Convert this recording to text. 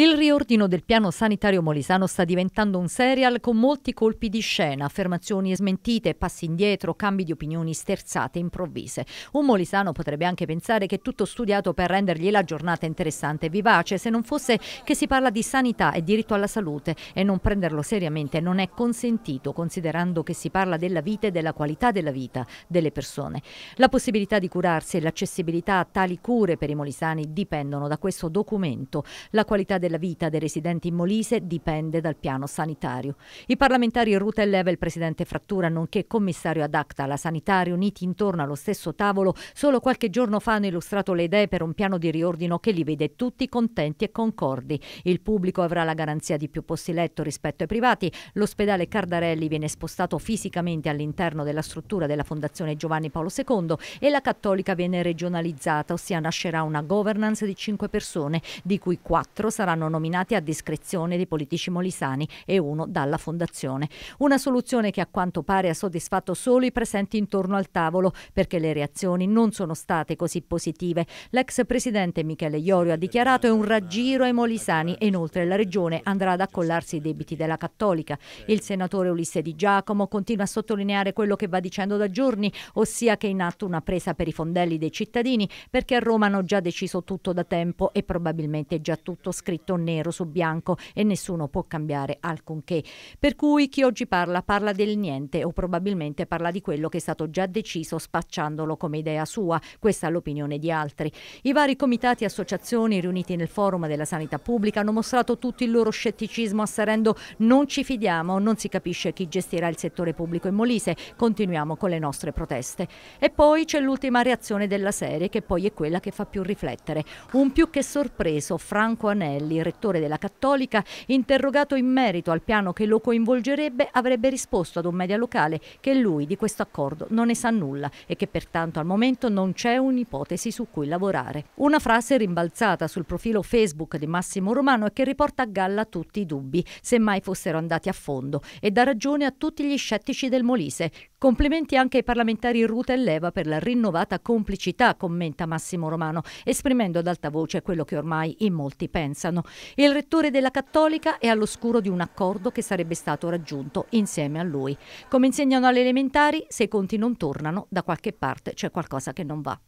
Il riordino del piano sanitario molisano sta diventando un serial con molti colpi di scena, affermazioni smentite, passi indietro, cambi di opinioni sterzate improvvise. Un molisano potrebbe anche pensare che è tutto studiato per rendergli la giornata interessante e vivace, se non fosse che si parla di sanità e diritto alla salute e non prenderlo seriamente non è consentito considerando che si parla della vita e della qualità della vita delle persone. La possibilità di curarsi e l'accessibilità a tali cure per i molisani dipendono da questo documento. La qualità del della vita dei residenti in Molise dipende dal piano sanitario. I parlamentari Ruta e Leva e il presidente Frattura, nonché commissario ad acta alla sanità, riuniti intorno allo stesso tavolo, solo qualche giorno fa hanno illustrato le idee per un piano di riordino che li vede tutti contenti e concordi. Il pubblico avrà la garanzia di più posti letto rispetto ai privati, l'ospedale Cardarelli viene spostato fisicamente all'interno della struttura della Fondazione Giovanni Paolo II e la Cattolica viene regionalizzata, ossia nascerà una governance di cinque persone, di cui quattro saranno saranno nominati a discrezione dei politici molisani e uno dalla Fondazione. Una soluzione che a quanto pare ha soddisfatto solo i presenti intorno al tavolo, perché le reazioni non sono state così positive. L'ex presidente Michele Iorio ha dichiarato è un raggiro ai molisani e inoltre la regione andrà ad accollarsi i debiti della Cattolica. Il senatore Ulisse Di Giacomo continua a sottolineare quello che va dicendo da giorni, ossia che è in atto una presa per i fondelli dei cittadini, perché a Roma hanno già deciso tutto da tempo e probabilmente è già tutto scritto scritto nero su bianco e nessuno può cambiare alcunché. Per cui chi oggi parla parla del niente o probabilmente parla di quello che è stato già deciso spacciandolo come idea sua, questa è l'opinione di altri. I vari comitati e associazioni riuniti nel forum della sanità pubblica hanno mostrato tutto il loro scetticismo asserendo non ci fidiamo, non si capisce chi gestirà il settore pubblico in Molise, continuiamo con le nostre proteste. E poi c'è l'ultima reazione della serie che poi è quella che fa più riflettere. Un più che sorpreso Franco Anelli Galli, rettore della Cattolica, interrogato in merito al piano che lo coinvolgerebbe, avrebbe risposto ad un media locale che lui di questo accordo non ne sa nulla e che pertanto al momento non c'è un'ipotesi su cui lavorare. Una frase rimbalzata sul profilo Facebook di Massimo Romano e che riporta a galla tutti i dubbi, semmai fossero andati a fondo, e dà ragione a tutti gli scettici del Molise. Complimenti anche ai parlamentari Ruta e Leva per la rinnovata complicità, commenta Massimo Romano, esprimendo ad alta voce quello che ormai in molti pensano. Il rettore della Cattolica è all'oscuro di un accordo che sarebbe stato raggiunto insieme a lui. Come insegnano alle elementari, se i conti non tornano, da qualche parte c'è qualcosa che non va.